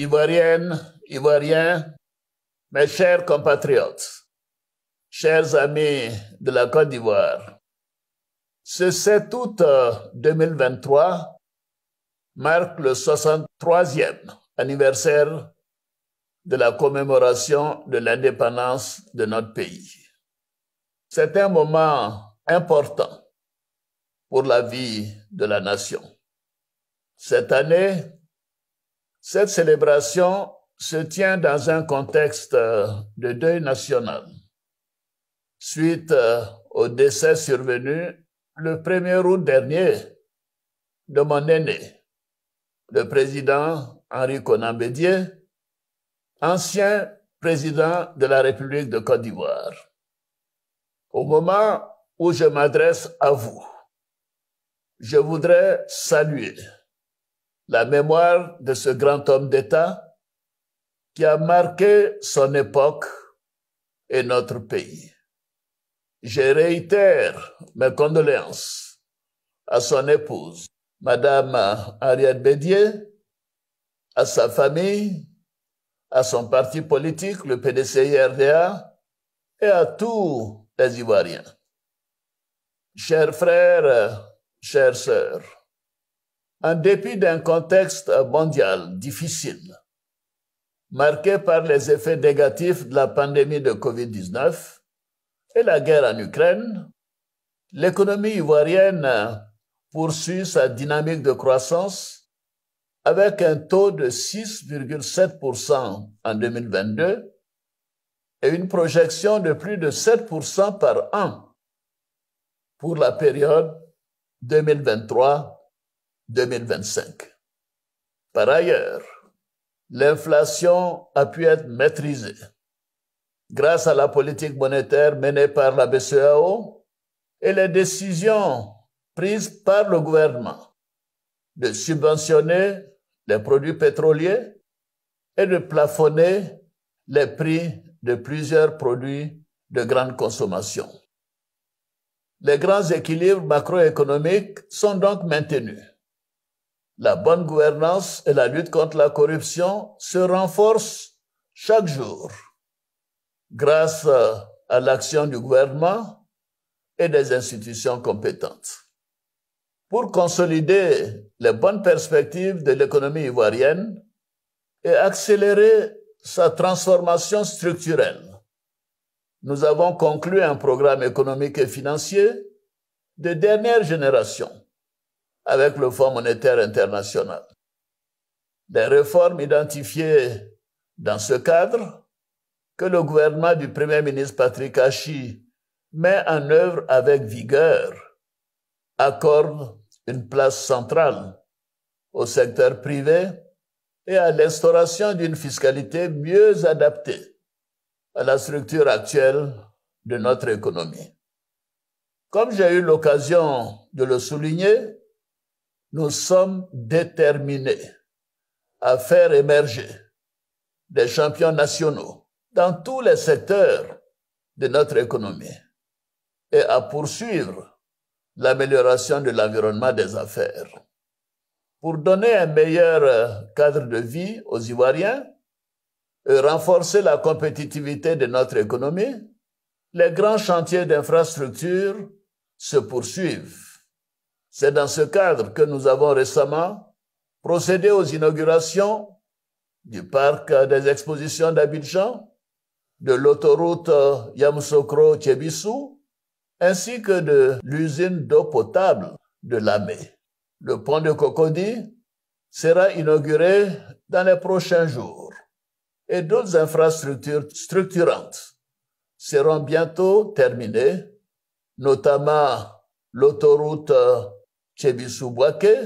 Ivoiriennes, Ivoiriens, mes chers compatriotes, chers amis de la Côte d'Ivoire, ce 7 août 2023 euh, marque le 63e anniversaire de la commémoration de l'indépendance de notre pays. C'est un moment important pour la vie de la nation. Cette année, cette célébration se tient dans un contexte euh, de deuil national suite euh, au décès survenu le 1er août dernier de mon aîné, le président Henri Conan ancien président de la République de Côte d'Ivoire. Au moment où je m'adresse à vous, je voudrais saluer la mémoire de ce grand homme d'État qui a marqué son époque et notre pays. Je réitère mes condoléances à son épouse, Madame Ariane Bédier, à sa famille, à son parti politique, le PDC-IRDA, et à tous les Ivoiriens. Chers frères, chères sœurs, en dépit d'un contexte mondial difficile, marqué par les effets négatifs de la pandémie de Covid-19 et la guerre en Ukraine, l'économie ivoirienne poursuit sa dynamique de croissance avec un taux de 6,7% en 2022 et une projection de plus de 7% par an pour la période 2023 2025. Par ailleurs, l'inflation a pu être maîtrisée grâce à la politique monétaire menée par la BCEAO et les décisions prises par le gouvernement de subventionner les produits pétroliers et de plafonner les prix de plusieurs produits de grande consommation. Les grands équilibres macroéconomiques sont donc maintenus la bonne gouvernance et la lutte contre la corruption se renforcent chaque jour grâce euh, à l'action du gouvernement et des institutions compétentes. Pour consolider les bonnes perspectives de l'économie ivoirienne et accélérer sa transformation structurelle, nous avons conclu un programme économique et financier de dernière génération avec le Fonds monétaire international. Des réformes identifiées dans ce cadre que le gouvernement du Premier ministre Patrick Hachi met en œuvre avec vigueur accorde une place centrale au secteur privé et à l'instauration d'une fiscalité mieux adaptée à la structure actuelle de notre économie. Comme j'ai eu l'occasion de le souligner, nous sommes déterminés à faire émerger des champions nationaux dans tous les secteurs de notre économie et à poursuivre l'amélioration de l'environnement des affaires. Pour donner un meilleur euh, cadre de vie aux Ivoiriens et renforcer la compétitivité de notre économie, les grands chantiers d'infrastructures se poursuivent. C'est dans ce cadre que nous avons récemment procédé aux inaugurations du parc des expositions d'Abidjan, de l'autoroute Yamoussoukro-Tchébissou, ainsi que de l'usine d'eau potable de Lamé. Le pont de Cocody sera inauguré dans les prochains jours et d'autres infrastructures structurantes seront bientôt terminées, notamment l'autoroute Chebisoubaké,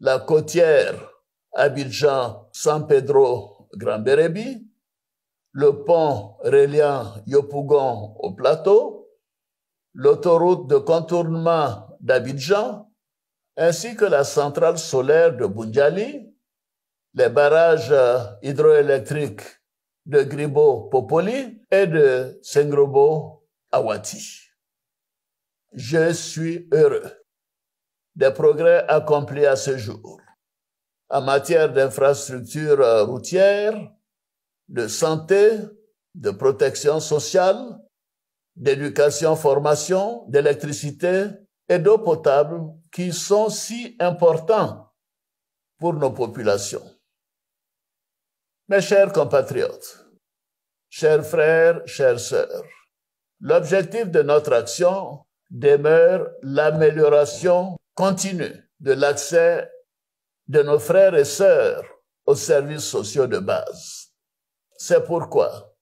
la côtière Abidjan, San Pedro, Grand Bérébi, le pont reliant Yopougon au plateau, l'autoroute de contournement d'Abidjan, ainsi que la centrale solaire de Bundjali, les barrages hydroélectriques de Gribo-Popoli et de Sengrobo-Awati. Je suis heureux des progrès accomplis à ce jour en matière d'infrastructures euh, routières, de santé, de protection sociale, d'éducation-formation, d'électricité et d'eau potable qui sont si importants pour nos populations. Mes chers compatriotes, chers frères, chères sœurs, l'objectif de notre action demeure l'amélioration continue de l'accès de nos frères et sœurs aux services sociaux de base. C'est pourquoi,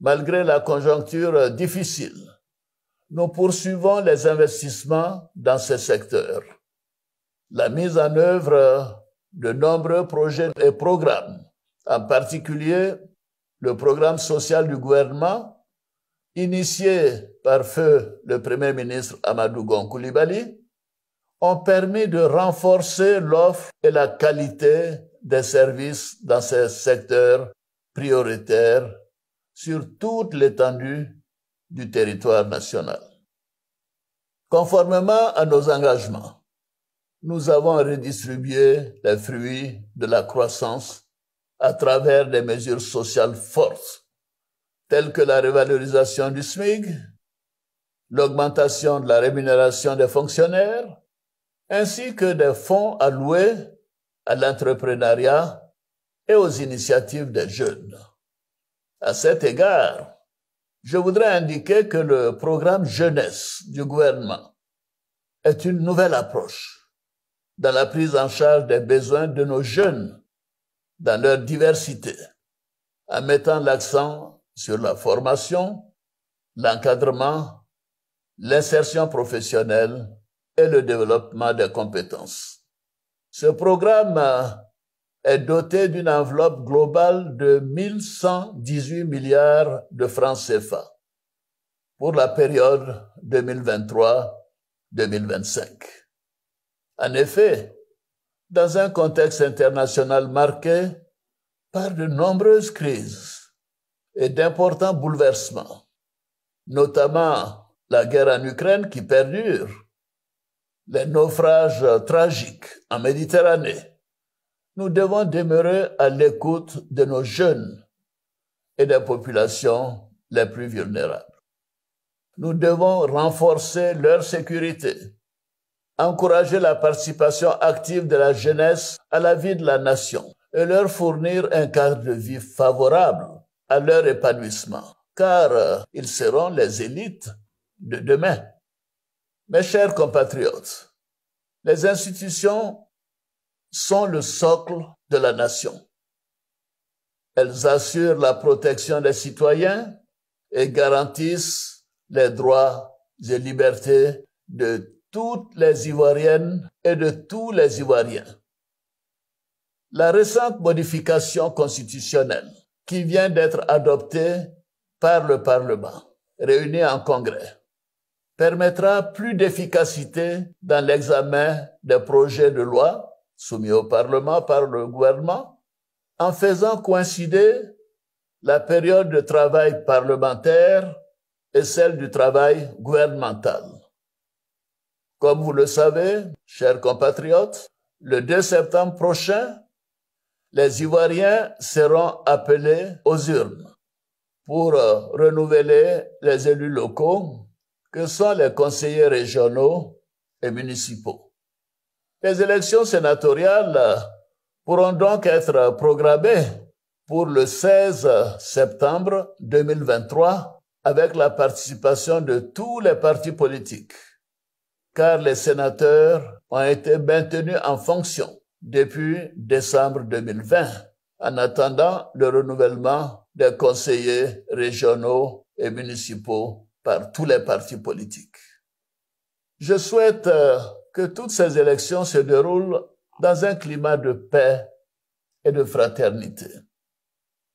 malgré la conjoncture difficile, nous poursuivons les investissements dans ces secteurs. La mise en œuvre de nombreux projets et programmes, en particulier le programme social du gouvernement, initié par feu le Premier ministre Amadou Gon Koulibaly, ont permis de renforcer l'offre et la qualité des services dans ces secteurs prioritaires sur toute l'étendue du territoire national. Conformément à nos engagements, nous avons redistribué les fruits de la croissance à travers des mesures sociales fortes, telles que la revalorisation du SMIG, l'augmentation de la rémunération des fonctionnaires, ainsi que des fonds alloués à l'entrepreneuriat et aux initiatives des jeunes. À cet égard, je voudrais indiquer que le programme jeunesse du gouvernement est une nouvelle approche dans la prise en charge des besoins de nos jeunes dans leur diversité, en mettant l'accent sur la formation, l'encadrement, l'insertion professionnelle et le développement des compétences. Ce programme euh, est doté d'une enveloppe globale de 1118 milliards de francs CFA pour la période 2023-2025. En effet, dans un contexte international marqué par de nombreuses crises et d'importants bouleversements, notamment la guerre en Ukraine qui perdure, les naufrages tragiques en Méditerranée, nous devons demeurer à l'écoute de nos jeunes et des populations les plus vulnérables. Nous devons renforcer leur sécurité, encourager la participation active de la jeunesse à la vie de la nation et leur fournir un cadre de vie favorable à leur épanouissement, car euh, ils seront les élites de demain. Mes chers compatriotes, les institutions sont le socle de la nation. Elles assurent la protection des citoyens et garantissent les droits et libertés de toutes les Ivoiriennes et de tous les Ivoiriens. La récente modification constitutionnelle qui vient d'être adoptée par le Parlement réuni en Congrès permettra plus d'efficacité dans l'examen des projets de loi soumis au Parlement par le gouvernement en faisant coïncider la période de travail parlementaire et celle du travail gouvernemental. Comme vous le savez, chers compatriotes, le 2 septembre prochain, les Ivoiriens seront appelés aux urnes pour euh, renouveler les élus locaux que sont les conseillers régionaux et municipaux. Les élections sénatoriales pourront donc être programmées pour le 16 septembre 2023 avec la participation de tous les partis politiques, car les sénateurs ont été maintenus en fonction depuis décembre 2020 en attendant le renouvellement des conseillers régionaux et municipaux tous les partis politiques. Je souhaite euh, que toutes ces élections se déroulent dans un climat de paix et de fraternité.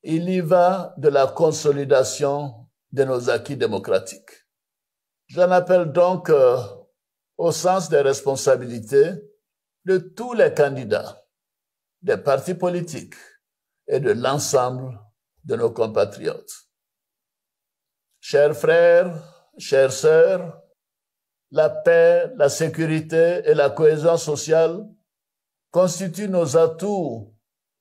Il y va de la consolidation de nos acquis démocratiques. J'en appelle donc euh, au sens des responsabilités de tous les candidats, des partis politiques et de l'ensemble de nos compatriotes. Chers frères, chères sœurs, la paix, la sécurité et la cohésion sociale constituent nos atouts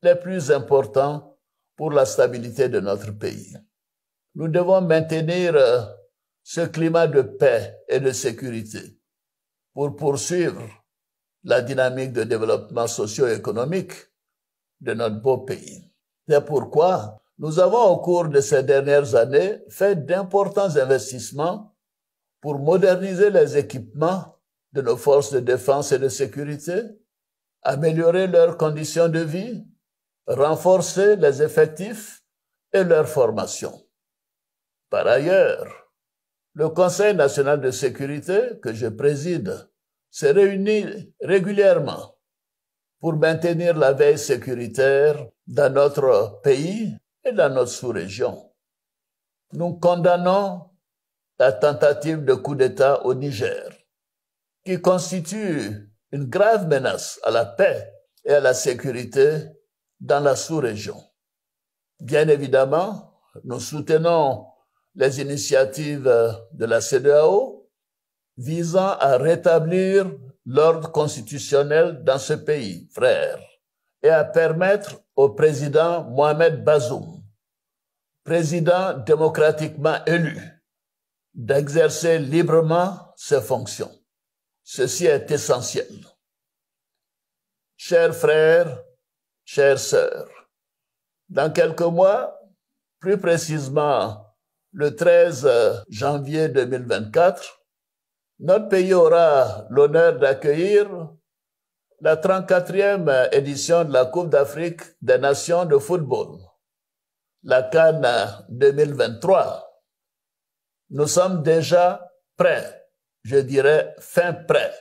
les plus importants pour la stabilité de notre pays. Nous devons maintenir euh, ce climat de paix et de sécurité pour poursuivre la dynamique de développement socio-économique de notre beau pays. C'est pourquoi nous avons au cours de ces dernières années fait d'importants investissements pour moderniser les équipements de nos forces de défense et de sécurité, améliorer leurs conditions de vie, renforcer les effectifs et leur formation. Par ailleurs, le Conseil national de sécurité que je préside se réunit régulièrement pour maintenir la veille sécuritaire dans notre pays et dans notre sous-région. Nous condamnons la tentative de coup d'État au Niger, qui constitue une grave menace à la paix et à la sécurité dans la sous-région. Bien évidemment, nous soutenons les initiatives de la CDAO visant à rétablir l'ordre constitutionnel dans ce pays frère et à permettre au président Mohamed Bazoum, président démocratiquement élu, d'exercer librement ses fonctions. Ceci est essentiel. Chers frères, chères sœurs, dans quelques mois, plus précisément le 13 janvier 2024, notre pays aura l'honneur d'accueillir la 34e euh, édition de la Coupe d'Afrique des Nations de football, la Cannes 2023. Euh, nous sommes déjà prêts, je dirais fin prêts,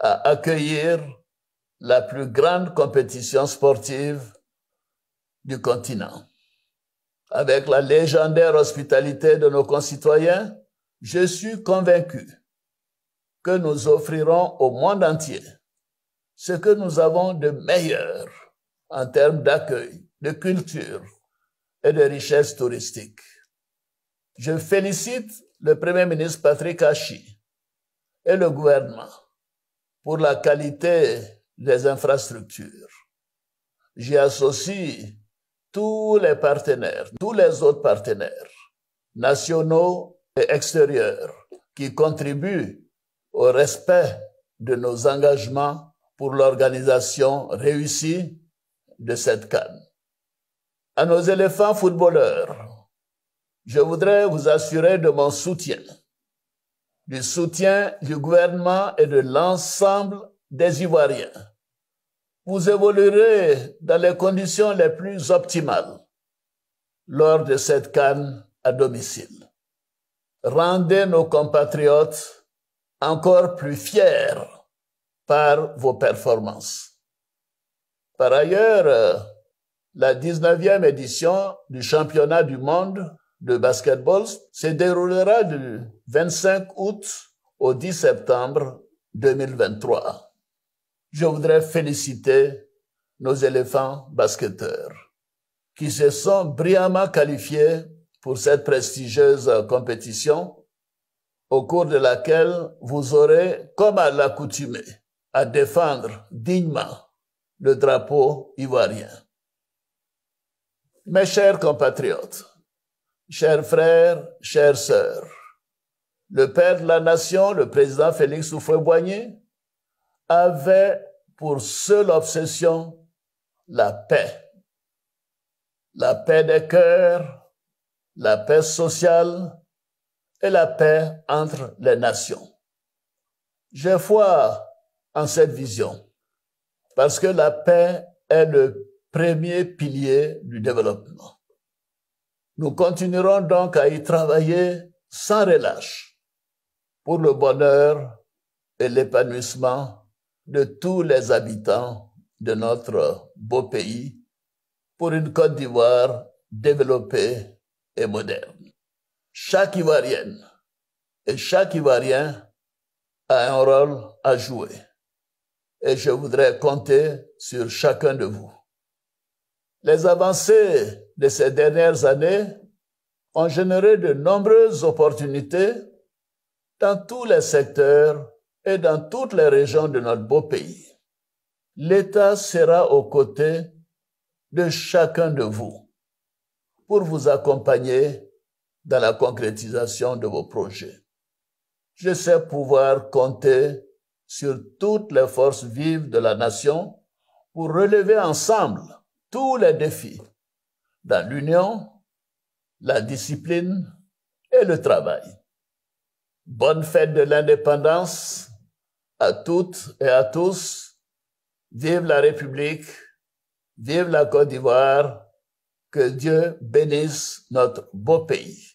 à accueillir la plus grande compétition sportive du continent. Avec la légendaire hospitalité de nos concitoyens, je suis convaincu que nous offrirons au monde entier ce que nous avons de meilleur en termes d'accueil, de culture et de richesse touristique. Je félicite le Premier ministre Patrick Hachi et le gouvernement pour la qualité des infrastructures. J'y associe tous les partenaires, tous les autres partenaires, nationaux et extérieurs, qui contribuent au respect de nos engagements pour l'organisation réussie de cette canne. À nos éléphants footballeurs, je voudrais vous assurer de mon soutien, du soutien du gouvernement et de l'ensemble des Ivoiriens. Vous évoluerez dans les conditions les plus optimales lors de cette canne à domicile. Rendez nos compatriotes encore plus fiers par vos performances. Par ailleurs, euh, la 19e édition du championnat du monde de basketball se déroulera du 25 août au 10 septembre 2023. Je voudrais féliciter nos éléphants basketteurs qui se sont brillamment qualifiés pour cette prestigieuse compétition au cours de laquelle vous aurez, comme à l'accoutumée, à défendre dignement le drapeau ivoirien. Mes chers compatriotes, chers frères, chères sœurs, le père de la nation, le président Félix Houphouët-Boigny, avait pour seule obsession la paix. La paix des cœurs, la paix sociale et la paix entre les nations. J'ai foi en cette vision. Parce que la paix est le premier pilier du développement. Nous continuerons donc à y travailler sans relâche pour le bonheur et l'épanouissement de tous les habitants de notre beau pays pour une Côte d'Ivoire développée et moderne. Chaque Ivoirienne et chaque Ivoirien a un rôle à jouer et je voudrais compter sur chacun de vous. Les avancées de ces dernières années ont généré de nombreuses opportunités dans tous les secteurs et dans toutes les régions de notre beau pays. L'État sera aux côtés de chacun de vous pour vous accompagner dans la concrétisation de vos projets. Je sais pouvoir compter sur toutes les forces vives de la nation pour relever ensemble tous les défis dans l'union, la discipline et le travail. Bonne fête de l'indépendance à toutes et à tous. Vive la République, vive la Côte d'Ivoire, que Dieu bénisse notre beau pays.